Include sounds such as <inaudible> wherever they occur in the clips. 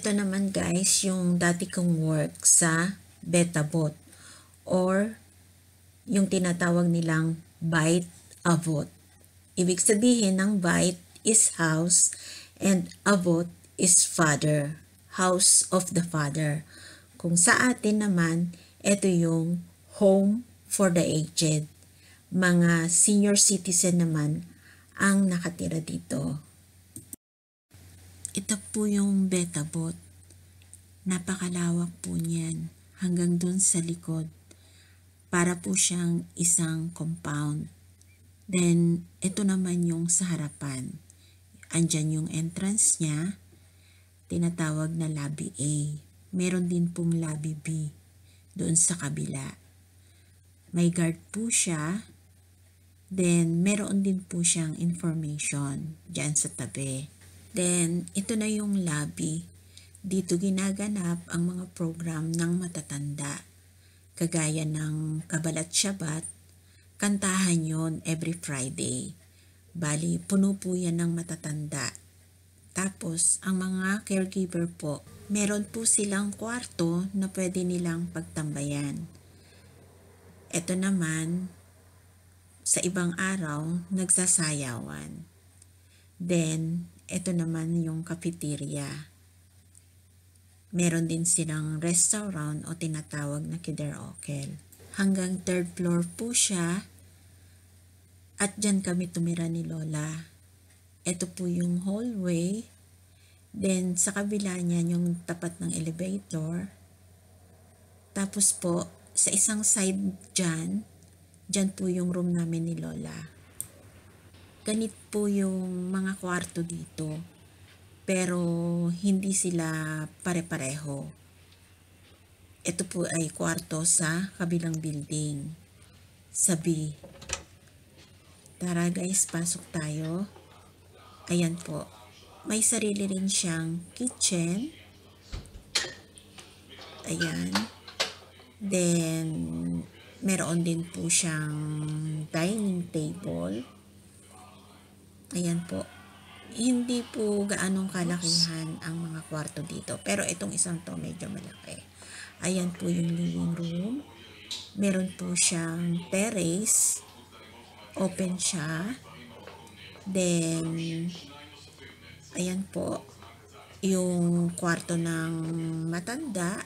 Ito naman guys, yung dati kong work sa Betabot or yung tinatawag nilang Byte Avot. Ibig sabihin ng Byte is house and Avot is father, house of the father. Kung sa atin naman, ito yung home for the aged. Mga senior citizen naman ang nakatira dito. Ito po yung beta bot. Napakalawak po niyan hanggang dun sa likod. Para po siyang isang compound. Then, ito naman yung sa harapan. Andyan yung entrance niya. Tinatawag na lobby A. Meron din pong lobby B doon sa kabila. May guard po siya. Then, meron din po siyang information dyan sa tabi. Then, ito na yung lobby. Dito ginaganap ang mga program ng matatanda. Kagaya ng Kabalat Shabbat, kantahan yon every Friday. Bali, puno po yan ng matatanda. Tapos, ang mga caregiver po, meron po silang kwarto na pwede nilang pagtambayan. Ito naman, sa ibang araw, nagsasayawan. Then, ito naman yung cafeteria. Meron din silang restaurant o tinatawag na kiderokel. Hanggang third floor po siya. At dyan kami tumira ni Lola. Ito po yung hallway. Then sa kabila niya yung tapat ng elevator. Tapos po, sa isang side dyan, dyan po yung room namin ni Lola ganit po yung mga kwarto dito. Pero hindi sila pare-pareho. Ito po ay kwarto sa kabilang building. Sa B. Tara guys, pasok tayo. Ayan po. May sarili rin siyang kitchen. Ayan. Then, meron din po siyang dining table Ayan po. Hindi po gaanong kalakihan ang mga kwarto dito. Pero itong isang to medyo malaki. Ayan po yung living room. Meron po siyang terrace. Open siya. Then, ayan po. Yung kwarto ng matanda.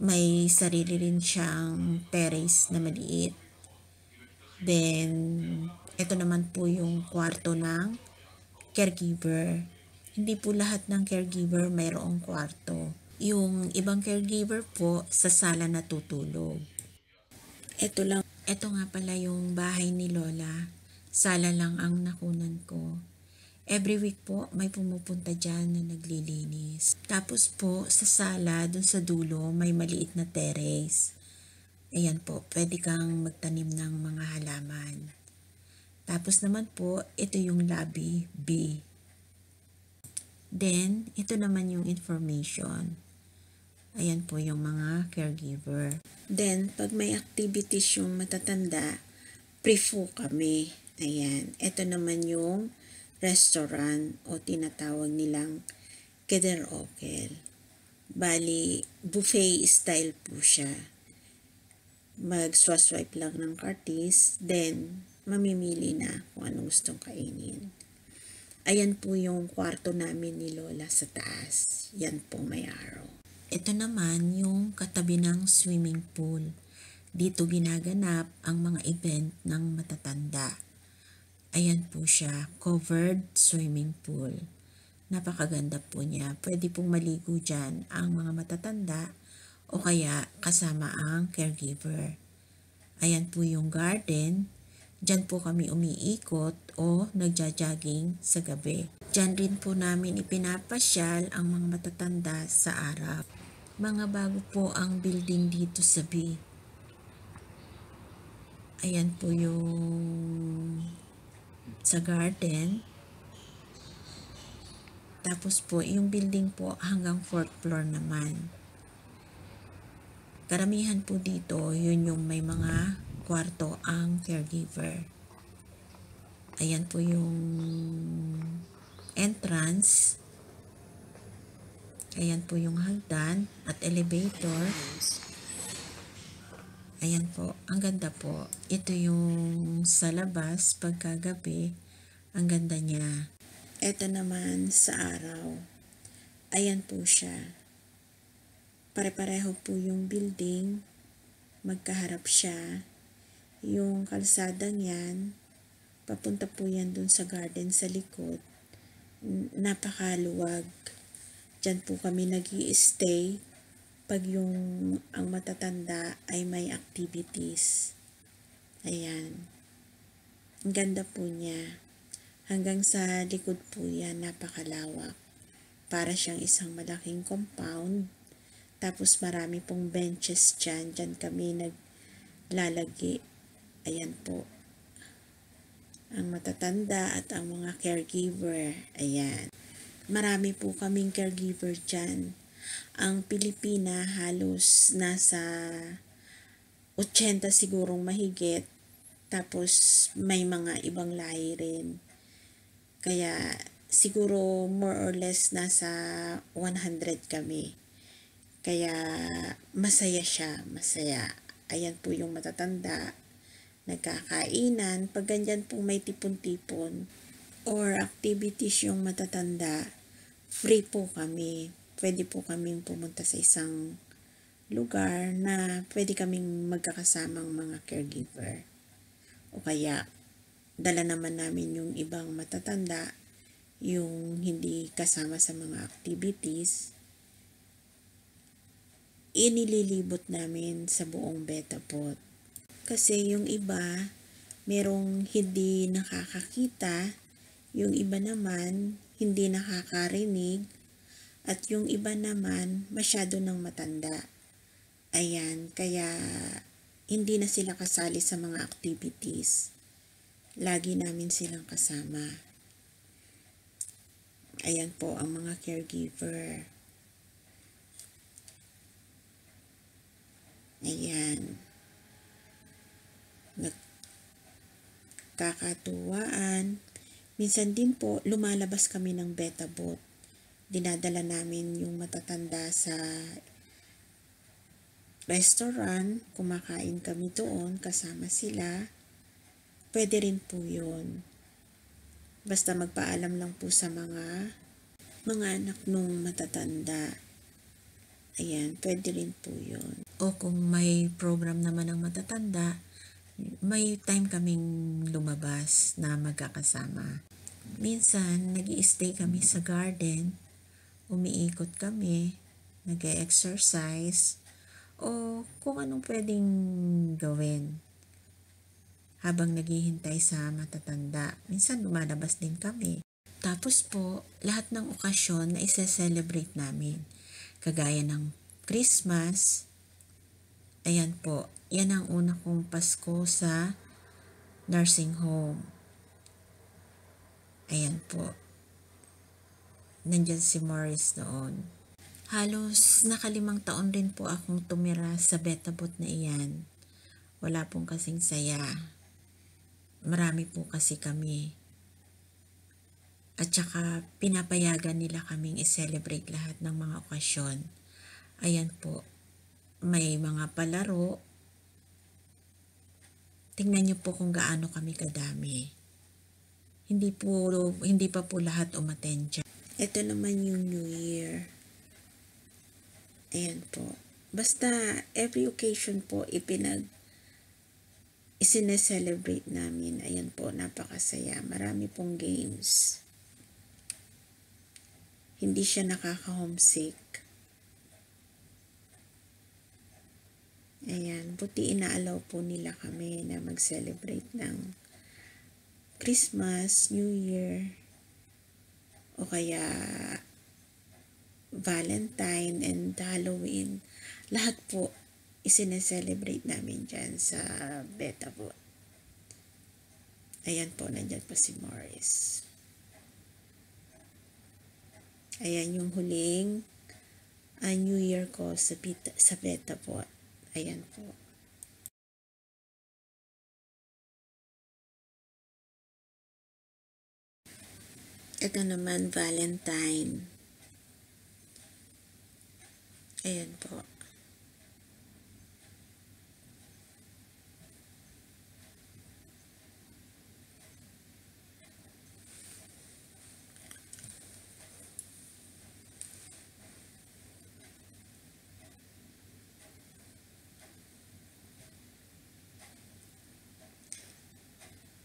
May sarili rin siyang terrace na maliit. Then, ito naman po yung kwarto ng caregiver. Hindi po lahat ng caregiver mayroong kwarto. Yung ibang caregiver po sa sala natutulog. Ito lang. Ito nga pala yung bahay ni Lola. Sala lang ang nakunan ko. Every week po, may pumupunta diyan na naglilinis. Tapos po, sa sala, dun sa dulo, may maliit na terrace. Ayan po, pwede kang magtanim ng mga halaman. Tapos naman po, ito yung lobby B. Then, ito naman yung information. Ayan po yung mga caregiver. Then, pag may activities yung matatanda, pre-fo kami. Ayan. Ito naman yung restaurant o tinatawag nilang kederokel. Bali, buffet style po siya. Mag-swipe lang ng kartis. Then, mamimili na kung anong gustong kainin. Ayan po yung kwarto namin ni Lola sa taas. Yan po may araw. Ito naman yung katabi ng swimming pool. Dito ginaganap ang mga event ng matatanda. Ayan po siya, covered swimming pool. Napakaganda po niya. Pwede pong maligo dyan ang mga matatanda o kaya kasama ang caregiver. Ayan po yung garden Diyan po kami umiikot o nagja-jogging sa gabi. Diyan rin po namin ipinapasyal ang mga matatanda sa Arab. Mga bago po ang building dito sa B. Ayan po yung sa garden. Tapos po, yung building po hanggang 4th floor naman. Karamihan po dito, yun yung may mga kwarto ang caregiver. Ayan po yung entrance. Ayan po yung hagdan at elevator. Ayan po. Ang ganda po. Ito yung sa labas pagkagabi. Ang ganda niya. Ito naman sa araw. Ayan po siya. Pare-pareho po yung building. Magkaharap siya yung kalsada niyan, papunta po yan dun sa garden sa likod. Napakaluwag. Diyan po kami nag stay pag yung ang matatanda ay may activities. Ayan. Ang ganda po niya. Hanggang sa likod po yan, napakalawak. Para siyang isang malaking compound. Tapos marami pong benches dyan. Dyan kami naglalagi Ayan po. Ang matatanda at ang mga caregiver. Ayan. Marami po kaming caregiver dyan. Ang Pilipina halos nasa 80 sigurong mahigit. Tapos may mga ibang lahi rin. Kaya siguro more or less nasa 100 kami. Kaya masaya siya, masaya. Ayan po yung matatanda nagkakainan, pag ganyan pong may tipon-tipon or activities yung matatanda, free po kami. Pwede po kaming pumunta sa isang lugar na pwede kaming magkakasamang mga caregiver. O kaya, dala naman namin yung ibang matatanda, yung hindi kasama sa mga activities. Inililibot namin sa buong Betapot kasi yung iba, merong hindi nakakakita, yung iba naman, hindi nakakarinig, at yung iba naman, masyado ng matanda. Ayan, kaya hindi na sila kasali sa mga activities. Lagi namin silang kasama. Ayan po ang mga caregiver. Ayan. kakatuwaan. Minsan din po, lumalabas kami ng beta boat. Dinadala namin yung matatanda sa restaurant. Kumakain kami doon kasama sila. Pwede rin po yun. Basta magpaalam lang po sa mga mga anak nung matatanda. Ayan, pwede rin po yun. O kung may program naman ng matatanda, may time kaming lumabas na magkakasama. Minsan, nag stay kami sa garden, umiikot kami, nag exercise o kung anong pwedeng gawin. Habang naghihintay sa matatanda, minsan lumalabas din kami. Tapos po, lahat ng okasyon na ise-celebrate namin, kagaya ng Christmas, Ayan po, yan ang una kong Pasko sa nursing home. Ayan po. Nandyan si Morris noon. Halos nakalimang taon rin po akong tumira sa betabot na iyan. Wala pong kasing saya. Marami po kasi kami. At saka pinapayagan nila kaming i-celebrate lahat ng mga okasyon. Ayan po, may mga palaro. Tingnan niyo po kung gaano kami kadami. Hindi po hindi pa po lahat umaten Ito naman yung New Year. Ayan po. Basta every occasion po ipinag isine-celebrate namin. Ayan po, napakasaya. Marami pong games. Hindi siya nakaka-homesick Ayan, puti inaalaw po nila kami na mag-celebrate ng Christmas, New Year, o kaya Valentine and Halloween. Lahat po isineselebrate namin dyan sa Beta Ayan po, nandyan pa si Morris. Ayan yung huling uh, New Year ko sa, sa Beta Ayan po. Ito naman, Valentine. Ayan po.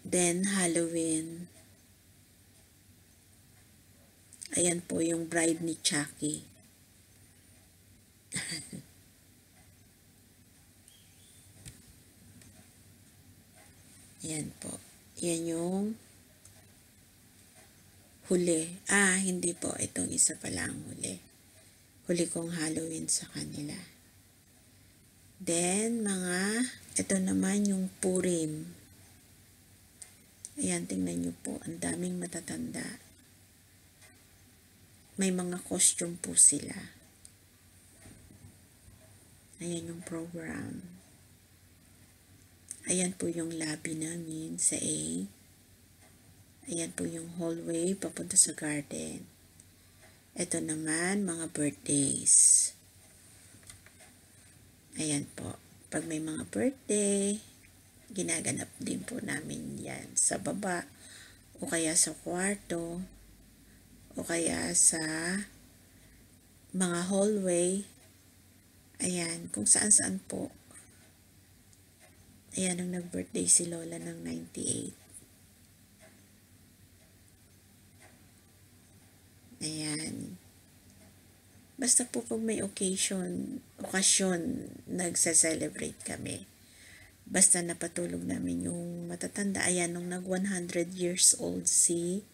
Then, Halloween. Ayan po yung bride ni Chucky. <laughs> Ayan po. Ayan yung huli. Ah, hindi po. Itong isa pa lang huli. Huli kong Halloween sa kanila. Then, mga, ito naman yung Purim. Ayan, tingnan nyo po, ang daming matatanda. May mga costume po sila. Ayan yung program. Ayan po yung lobby namin sa A. Ayan po yung hallway papunta sa garden. Ito naman, mga birthdays. Ayan po. Pag may mga birthday, ginaganap din po namin yan sa baba o kaya sa kwarto o kaya sa mga hallway ayan, kung saan saan po ayan, ang nag-birthday si Lola ng 98 ayan basta po pag may occasion, okasyon, nagsa-celebrate kami Basta napatulog namin yung matatanda. Ayan, nung nag 100 years old si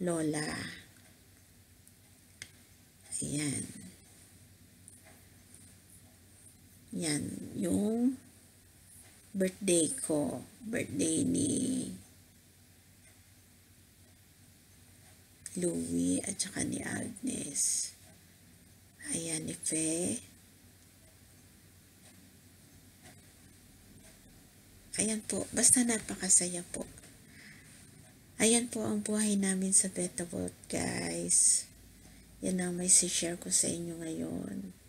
Lola. Ayan. Yan, yung birthday ko. Birthday ni Louie at saka ni Agnes. Ayan ni Faye. Ayan po, basta napakasaya po. Ayan po ang buhay namin sa Betabot, guys. Yan ang may share ko sa inyo ngayon.